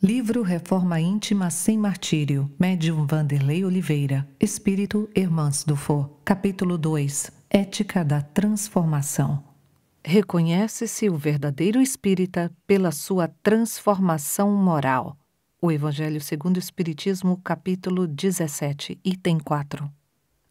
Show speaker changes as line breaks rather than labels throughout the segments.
Livro Reforma Íntima Sem Martírio, Médium Vanderlei Oliveira, Espírito Irmãs do For, Capítulo 2 Ética da Transformação. Reconhece-se o verdadeiro espírita pela sua transformação moral. O Evangelho segundo o Espiritismo, capítulo 17, item 4.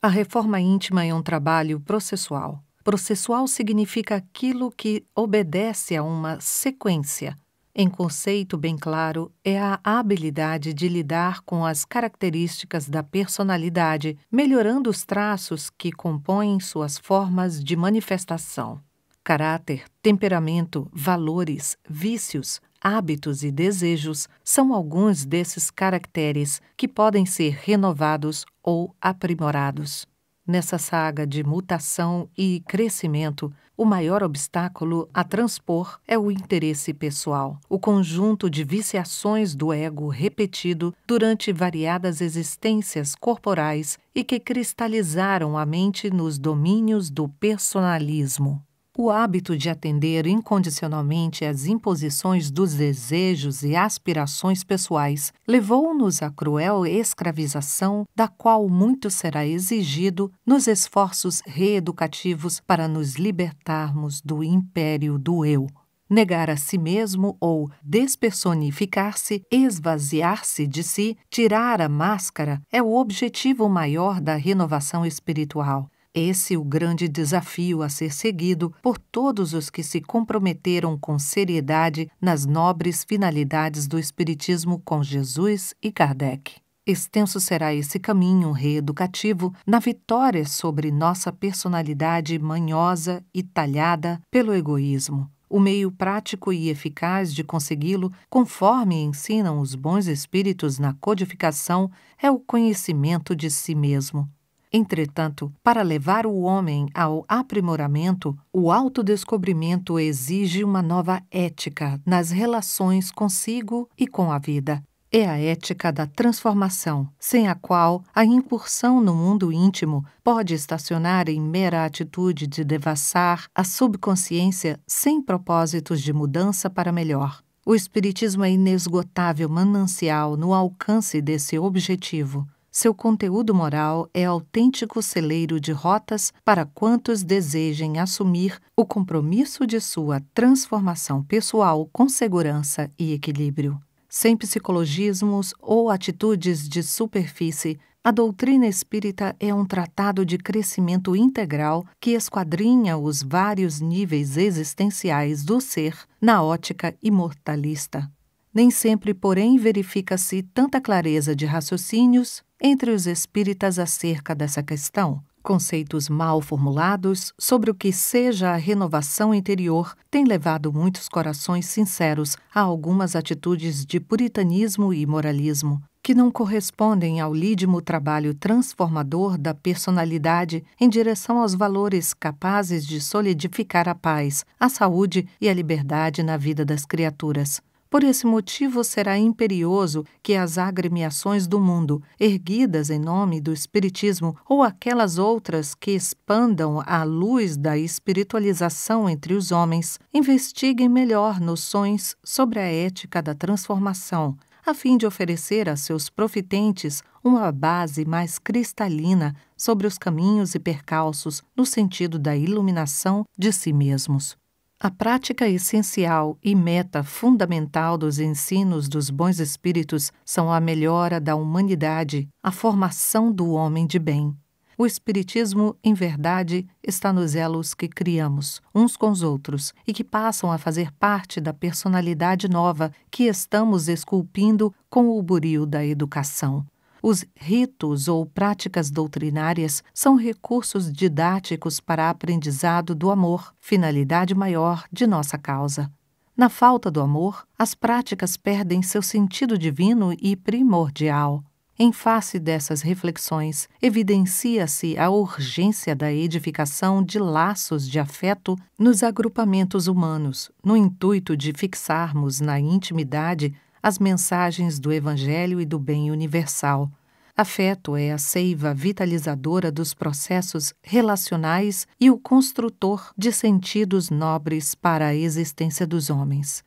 A reforma íntima é um trabalho processual. Processual significa aquilo que obedece a uma sequência, em conceito bem claro, é a habilidade de lidar com as características da personalidade, melhorando os traços que compõem suas formas de manifestação. Caráter, temperamento, valores, vícios, hábitos e desejos são alguns desses caracteres que podem ser renovados ou aprimorados. Nessa saga de mutação e crescimento, o maior obstáculo a transpor é o interesse pessoal, o conjunto de viciações do ego repetido durante variadas existências corporais e que cristalizaram a mente nos domínios do personalismo o hábito de atender incondicionalmente às imposições dos desejos e aspirações pessoais levou-nos à cruel escravização, da qual muito será exigido nos esforços reeducativos para nos libertarmos do império do eu. Negar a si mesmo ou despersonificar-se, esvaziar-se de si, tirar a máscara é o objetivo maior da renovação espiritual. Esse o grande desafio a ser seguido por todos os que se comprometeram com seriedade nas nobres finalidades do Espiritismo com Jesus e Kardec. Extenso será esse caminho reeducativo na vitória sobre nossa personalidade manhosa e talhada pelo egoísmo. O meio prático e eficaz de consegui-lo, conforme ensinam os bons espíritos na codificação, é o conhecimento de si mesmo. Entretanto, para levar o homem ao aprimoramento, o autodescobrimento exige uma nova ética nas relações consigo e com a vida. É a ética da transformação, sem a qual a incursão no mundo íntimo pode estacionar em mera atitude de devassar a subconsciência sem propósitos de mudança para melhor. O Espiritismo é inesgotável manancial no alcance desse objetivo. Seu conteúdo moral é autêntico celeiro de rotas para quantos desejem assumir o compromisso de sua transformação pessoal com segurança e equilíbrio. Sem psicologismos ou atitudes de superfície, a doutrina espírita é um tratado de crescimento integral que esquadrinha os vários níveis existenciais do ser na ótica imortalista. Nem sempre, porém, verifica-se tanta clareza de raciocínios entre os espíritas acerca dessa questão. Conceitos mal formulados sobre o que seja a renovação interior têm levado muitos corações sinceros a algumas atitudes de puritanismo e moralismo que não correspondem ao lídimo trabalho transformador da personalidade em direção aos valores capazes de solidificar a paz, a saúde e a liberdade na vida das criaturas. Por esse motivo, será imperioso que as agremiações do mundo, erguidas em nome do Espiritismo ou aquelas outras que expandam a luz da espiritualização entre os homens, investiguem melhor noções sobre a ética da transformação, a fim de oferecer a seus profitentes uma base mais cristalina sobre os caminhos e percalços no sentido da iluminação de si mesmos. A prática essencial e meta fundamental dos ensinos dos bons espíritos são a melhora da humanidade, a formação do homem de bem. O Espiritismo, em verdade, está nos elos que criamos uns com os outros e que passam a fazer parte da personalidade nova que estamos esculpindo com o buril da educação. Os ritos ou práticas doutrinárias são recursos didáticos para aprendizado do amor, finalidade maior de nossa causa. Na falta do amor, as práticas perdem seu sentido divino e primordial. Em face dessas reflexões, evidencia-se a urgência da edificação de laços de afeto nos agrupamentos humanos, no intuito de fixarmos na intimidade as mensagens do Evangelho e do bem universal, Afeto é a seiva vitalizadora dos processos relacionais e o construtor de sentidos nobres para a existência dos homens.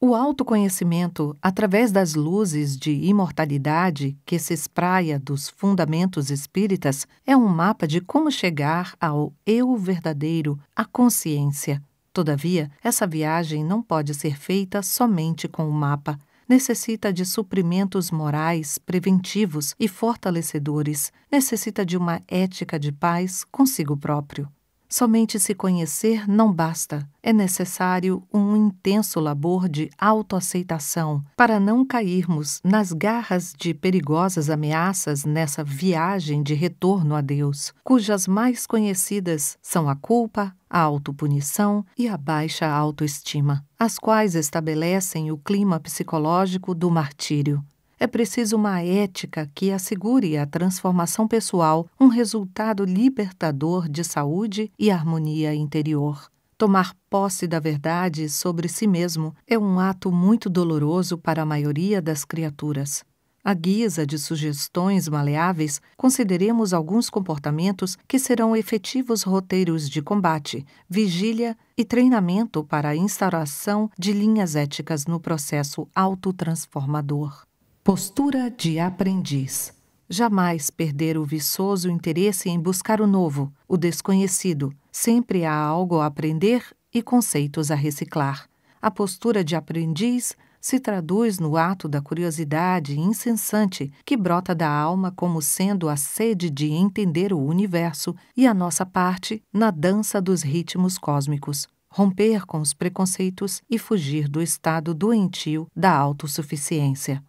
O autoconhecimento, através das luzes de imortalidade que se espraia dos fundamentos espíritas, é um mapa de como chegar ao eu verdadeiro, à consciência. Todavia, essa viagem não pode ser feita somente com o mapa necessita de suprimentos morais, preventivos e fortalecedores, necessita de uma ética de paz consigo próprio. Somente se conhecer não basta. É necessário um intenso labor de autoaceitação para não cairmos nas garras de perigosas ameaças nessa viagem de retorno a Deus, cujas mais conhecidas são a culpa, a autopunição e a baixa autoestima, as quais estabelecem o clima psicológico do martírio. É preciso uma ética que assegure à transformação pessoal um resultado libertador de saúde e harmonia interior. Tomar posse da verdade sobre si mesmo é um ato muito doloroso para a maioria das criaturas. À guisa de sugestões maleáveis, consideremos alguns comportamentos que serão efetivos roteiros de combate, vigília e treinamento para a instauração de linhas éticas no processo autotransformador. Postura de aprendiz. Jamais perder o viçoso interesse em buscar o novo, o desconhecido. Sempre há algo a aprender e conceitos a reciclar. A postura de aprendiz se traduz no ato da curiosidade incessante que brota da alma como sendo a sede de entender o universo e a nossa parte na dança dos ritmos cósmicos romper com os preconceitos e fugir do estado doentio da autossuficiência.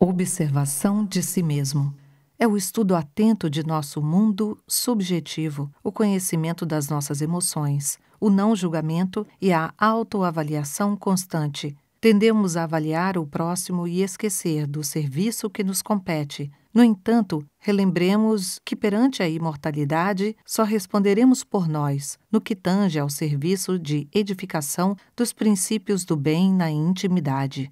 Observação de si mesmo. É o estudo atento de nosso mundo subjetivo, o conhecimento das nossas emoções, o não julgamento e a autoavaliação constante. Tendemos a avaliar o próximo e esquecer do serviço que nos compete. No entanto, relembremos que perante a imortalidade só responderemos por nós, no que tange ao serviço de edificação dos princípios do bem na intimidade.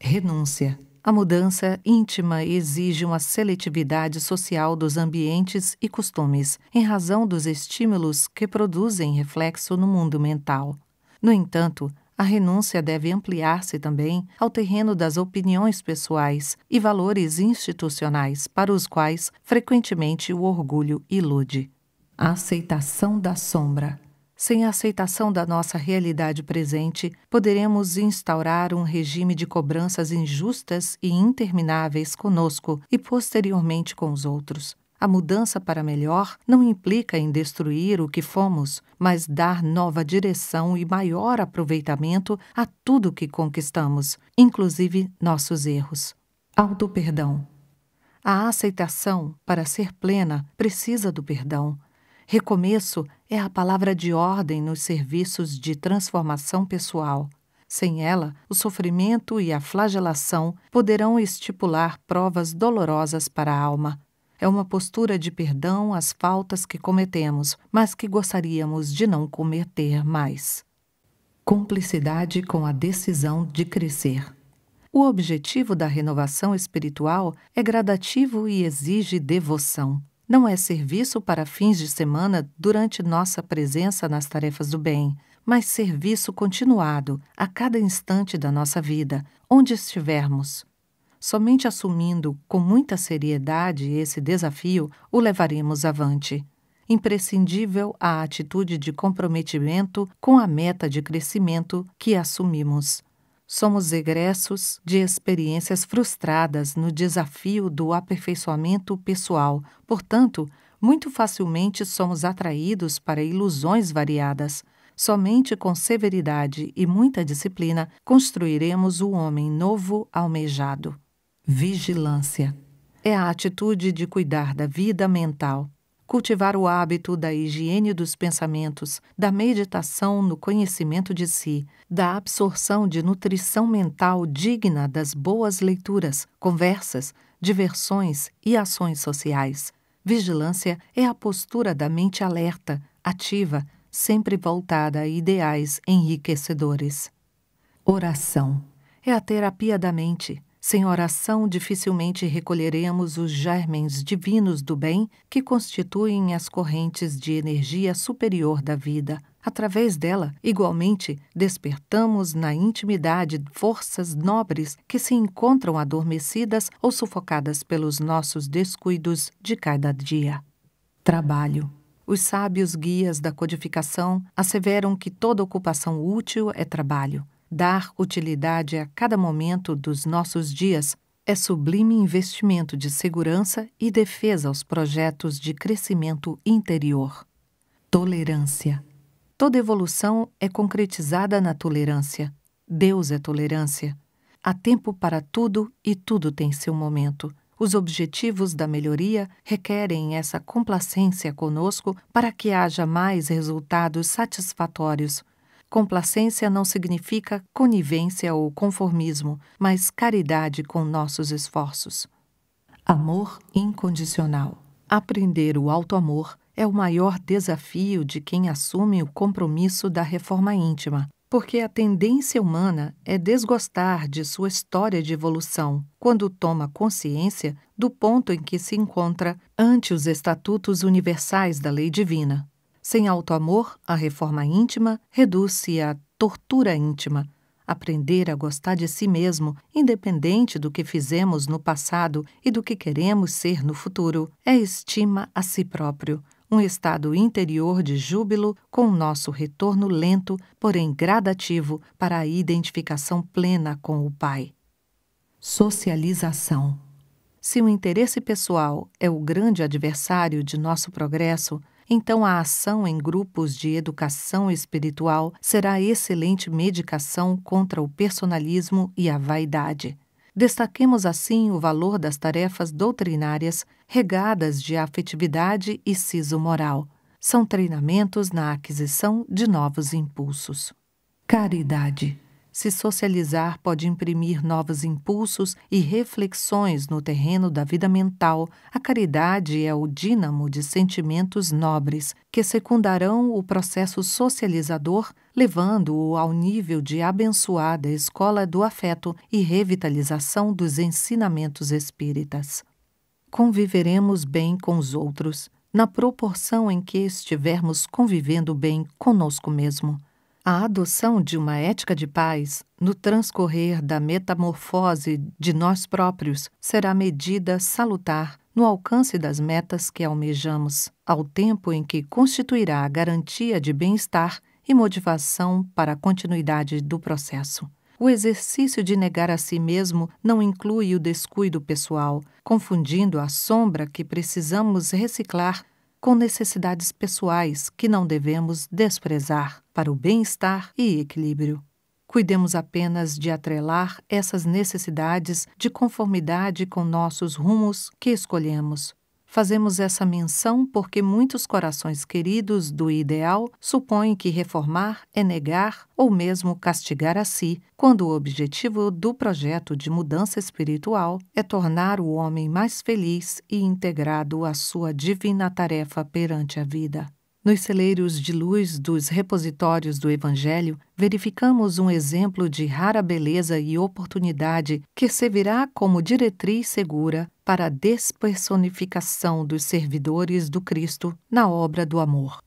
Renúncia a mudança íntima exige uma seletividade social dos ambientes e costumes, em razão dos estímulos que produzem reflexo no mundo mental. No entanto, a renúncia deve ampliar-se também ao terreno das opiniões pessoais e valores institucionais para os quais frequentemente o orgulho ilude. A aceitação da sombra sem a aceitação da nossa realidade presente, poderemos instaurar um regime de cobranças injustas e intermináveis conosco e posteriormente com os outros. A mudança para melhor não implica em destruir o que fomos, mas dar nova direção e maior aproveitamento a tudo que conquistamos, inclusive nossos erros. Alto perdão. A aceitação, para ser plena, precisa do perdão. Recomeço é a palavra de ordem nos serviços de transformação pessoal. Sem ela, o sofrimento e a flagelação poderão estipular provas dolorosas para a alma. É uma postura de perdão às faltas que cometemos, mas que gostaríamos de não cometer mais. Cumplicidade com a decisão de crescer. O objetivo da renovação espiritual é gradativo e exige devoção não é serviço para fins de semana durante nossa presença nas tarefas do bem, mas serviço continuado a cada instante da nossa vida, onde estivermos. Somente assumindo com muita seriedade esse desafio, o levaremos avante. Imprescindível a atitude de comprometimento com a meta de crescimento que assumimos somos egressos de experiências frustradas no desafio do aperfeiçoamento pessoal, portanto, muito facilmente somos atraídos para ilusões variadas. Somente com severidade e muita disciplina construiremos o homem novo almejado. Vigilância é a atitude de cuidar da vida mental, cultivar o hábito da higiene dos pensamentos, da meditação no conhecimento de si, da absorção de nutrição mental digna das boas leituras, conversas, diversões e ações sociais. Vigilância é a postura da mente alerta, ativa, sempre voltada a ideais enriquecedores. Oração é a terapia da mente, sem oração, dificilmente recolheremos os germens divinos do bem que constituem as correntes de energia superior da vida. Através dela, igualmente, despertamos na intimidade forças nobres que se encontram adormecidas ou sufocadas pelos nossos descuidos de cada dia. Trabalho. Os sábios guias da codificação asseveram que toda ocupação útil é trabalho. Dar utilidade a cada momento dos nossos dias é sublime investimento de segurança e defesa aos projetos de crescimento interior. Tolerância. Toda evolução é concretizada na tolerância. Deus é tolerância. Há tempo para tudo e tudo tem seu momento. Os objetivos da melhoria requerem essa complacência conosco para que haja mais resultados satisfatórios, Complacência não significa conivência ou conformismo, mas caridade com nossos esforços. Amor incondicional. Aprender o auto-amor é o maior desafio de quem assume o compromisso da reforma íntima, porque a tendência humana é desgostar de sua história de evolução quando toma consciência do ponto em que se encontra ante os estatutos universais da lei divina. Sem auto-amor, a reforma íntima reduz-se à tortura íntima. Aprender a gostar de si mesmo, independente do que fizemos no passado e do que queremos ser no futuro, é estima a si próprio, um estado interior de júbilo com nosso retorno lento, porém gradativo, para a identificação plena com o Pai. Socialização. Se o interesse pessoal é o grande adversário de nosso progresso, então a ação em grupos de educação espiritual será excelente medicação contra o personalismo e a vaidade. Destaquemos assim o valor das tarefas doutrinárias regadas de afetividade e siso moral. São treinamentos na aquisição de novos impulsos. Caridade se socializar pode imprimir novos impulsos e reflexões no terreno da vida mental. A caridade é o dínamo de sentimentos nobres que secundarão o processo socializador, levando-o ao nível de abençoada escola do afeto e revitalização dos ensinamentos espíritas. Conviveremos bem com os outros, na proporção em que estivermos convivendo bem conosco mesmo a adoção de uma ética de paz, no transcorrer da metamorfose de nós próprios, será medida salutar no alcance das metas que almejamos, ao tempo em que constituirá a garantia de bem-estar e motivação para a continuidade do processo. O exercício de negar a si mesmo não inclui o descuido pessoal, confundindo a sombra que precisamos reciclar com necessidades pessoais que não devemos desprezar para o bem-estar e equilíbrio. Cuidemos apenas de atrelar essas necessidades de conformidade com nossos rumos que escolhemos, Fazemos essa menção porque muitos corações queridos do ideal supõem que reformar é negar ou mesmo castigar a si, quando o objetivo do projeto de mudança espiritual é tornar o homem mais feliz e integrado à sua divina tarefa perante a vida. Nos celeiros de luz dos repositórios do Evangelho, verificamos um exemplo de rara beleza e oportunidade que servirá como diretriz segura para a despersonificação dos servidores do Cristo na obra do amor.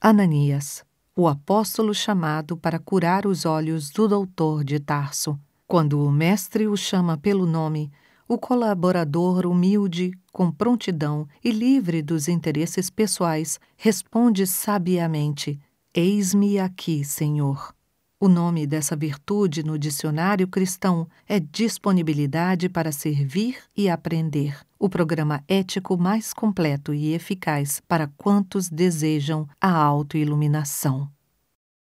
Ananias, o apóstolo chamado para curar os olhos do doutor de Tarso. Quando o Mestre o chama pelo nome, o colaborador humilde, com prontidão e livre dos interesses pessoais, responde sabiamente: Eis-me aqui, Senhor. O nome dessa virtude no dicionário cristão é disponibilidade para servir e aprender, o programa ético mais completo e eficaz para quantos desejam a autoiluminação.